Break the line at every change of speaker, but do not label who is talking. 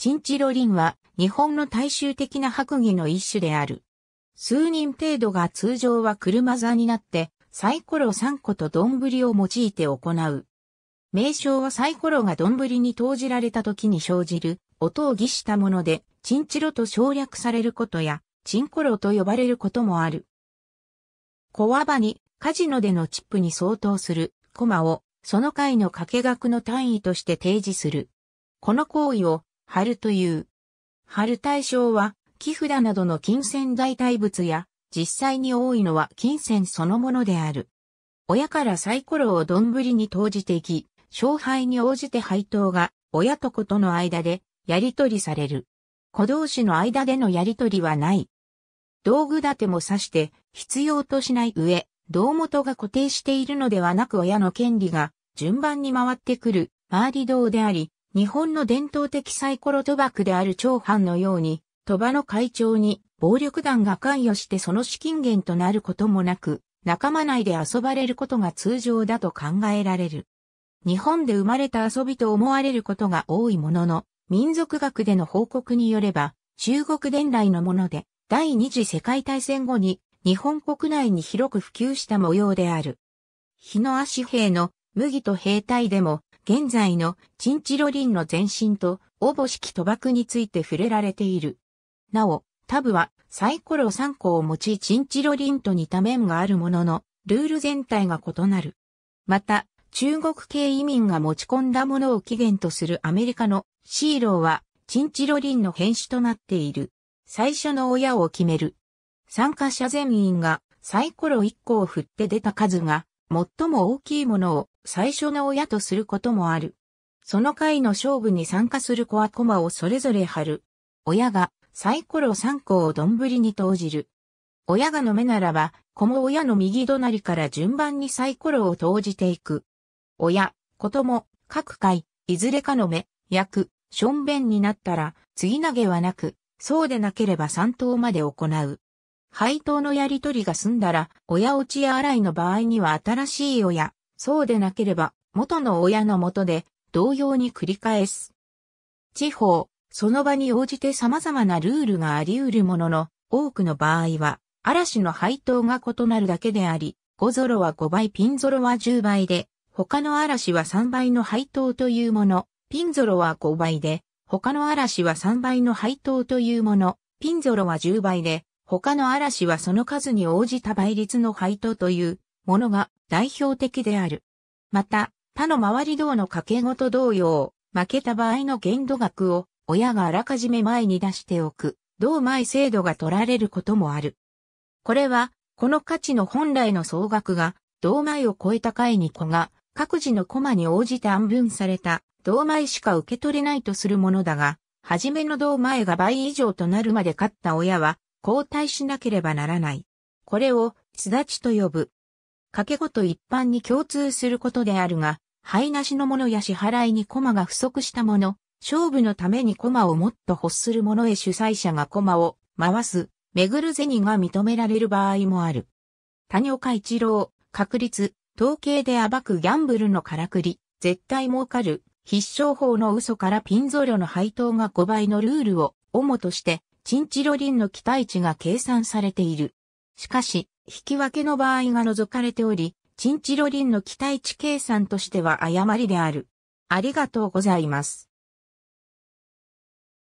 チンチロリンは日本の大衆的な白儀の一種である。数人程度が通常は車座になってサイコロ3個と丼を用いて行う。名称はサイコロが丼に投じられた時に生じる音を儀したもので、チンチロと省略されることや、チンコロと呼ばれることもある。小幅にカジノでのチップに相当するコマをその回の掛け額の単位として提示する。この行為を春という。春対象は、木札などの金銭代替物や、実際に多いのは金銭そのものである。親からサイコロを丼に投じていき、勝敗に応じて配当が親と子との間でやり取りされる。子同士の間でのやり取りはない。道具立ても指して必要としない上、道元が固定しているのではなく親の権利が順番に回ってくる回り道であり、日本の伝統的サイコロ賭博である長藩のように、賭場の会長に暴力団が関与してその資金源となることもなく、仲間内で遊ばれることが通常だと考えられる。日本で生まれた遊びと思われることが多いものの、民族学での報告によれば、中国伝来のもので、第二次世界大戦後に日本国内に広く普及した模様である。日野足兵の麦と兵隊でも、現在のチンチロリンの前身と、おぼしき賭博について触れられている。なお、タブはサイコロ3個を持ちチンチロリンと似た面があるものの、ルール全体が異なる。また、中国系移民が持ち込んだものを起源とするアメリカのシーローは、チンチロリンの変種となっている。最初の親を決める。参加者全員がサイコロ1個を振って出た数が最も大きいものを最初の親とすることもある。その回の勝負に参加する子は駒をそれぞれ貼る。親がサイコロ3個を丼に投じる。親がの目ならば、子も親の右隣から順番にサイコロを投じていく。親、子供、各回、いずれかの目、役、ションベンになったら、次投げはなく、そうでなければ3投まで行う。配当のやり取りが済んだら、親落ちや洗いの場合には新しい親、そうでなければ、元の親のもとで、同様に繰り返す。地方、その場に応じて様々なルールがあり得るものの、多くの場合は、嵐の配当が異なるだけであり、5ゾロは5倍、ピンゾロは10倍で、他の嵐は3倍の配当というもの、ピンゾロは5倍で、他の嵐は3倍の配当というもの、ピンゾロは10倍で、他の嵐はその数に応じた倍率の配当というものが代表的である。また、他の周り道の掛けごと同様、負けた場合の限度額を親があらかじめ前に出しておく、同前制度が取られることもある。これは、この価値の本来の総額が、同前を超えた回に子が、各自の駒に応じて安分された、同前しか受け取れないとするものだが、初めの同前が倍以上となるまで勝った親は、交代しなければならない。これを、すだちと呼ぶ。掛け事一般に共通することであるが、灰なしのものや支払いに駒が不足したもの、勝負のために駒をもっと欲する者へ主催者が駒を回す、巡る銭が認められる場合もある。谷岡一郎、確率、統計で暴くギャンブルのからくり、絶対儲かる、必勝法の嘘からピンゾロの配当が5倍のルールを主として、チンチロリンの期待値が計算されている。しかし、引き分けの場合が除かれており、チンチロリンの期待値計算としては誤りである。ありがとうございます。